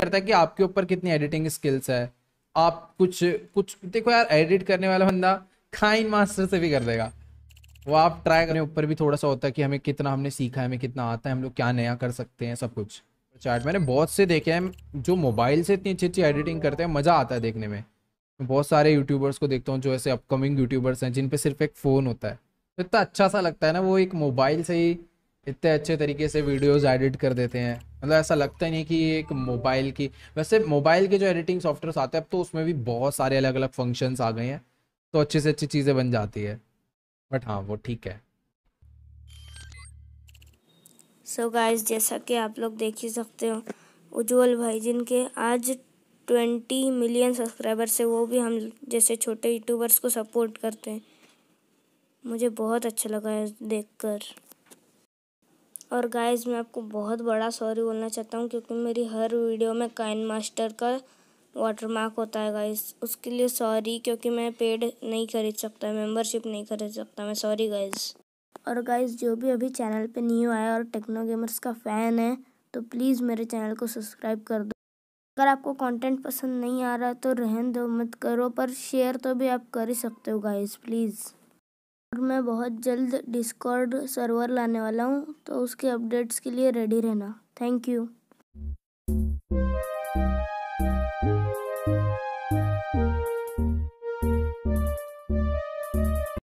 करता है कि आपके ऊपर कितनी एडिटिंग स्किल्स है आप कुछ कुछ देखो यार एडिट करने वाला बंदा खाइन मास्टर से भी कर देगा वो आप ट्राई करने ऊपर भी थोड़ा सा होता है कि हमें कितना हमने सीखा है हमें कितना आता है हम लोग क्या नया कर सकते हैं सब कुछ चैट मैंने बहुत से देखे हैं जो मोबाइल से इतनी अच्छी अच्छी एडिटिंग करते हैं मज़ा आता है देखने में बहुत सारे यूट्यूबर्स को देखता हूँ जो ऐसे अपकमिंग यूट्यूबर्स हैं जिन पर सिर्फ एक फ़ोन होता है तो इतना अच्छा सा लगता है ना वो एक मोबाइल से ही इतने अच्छे तरीके से वीडियोस एडिट कर देते हैं मतलब ऐसा लगता ही नहीं कि एक मोबाइल की वैसे मोबाइल के जो एडिटिंग सॉफ्टवेयर आते हैं अब तो उसमें भी बहुत सारे अलग अलग फंक्शंस आ गए हैं तो अच्छी से अच्छी चीज़ें बन जाती है बट हाँ वो ठीक है सो so गाइस जैसा कि आप लोग देख ही सकते हो उज्जवल भाई जिनके आज ट्वेंटी मिलियन सब्सक्राइबर से वो भी हम जैसे छोटे यूट्यूबर्स को सपोर्ट करते हैं मुझे बहुत अच्छा लगा है देख कर और गाइस मैं आपको बहुत बड़ा सॉरी बोलना चाहता हूँ क्योंकि मेरी हर वीडियो में काइन मास्टर का वाटरमार्क होता है गाइस उसके लिए सॉरी क्योंकि मैं पेड नहीं खरीद सकता मेंबरशिप नहीं खरीद सकता मैं सॉरी गाइस और गाइस जो भी अभी चैनल पे न्यू आया और टेक्नो गेमर्स का फ़ैन है तो प्लीज़ मेरे चैनल को सब्सक्राइब कर दो अगर आपको कॉन्टेंट पसंद नहीं आ रहा तो रहन दो मत करो पर शेयर तो भी आप कर ही सकते हो गाइज़ प्लीज़ और मैं बहुत जल्द डिस्कॉर्ड सर्वर लाने वाला हूँ तो उसके अपडेट्स के लिए रेडी रहना थैंक यू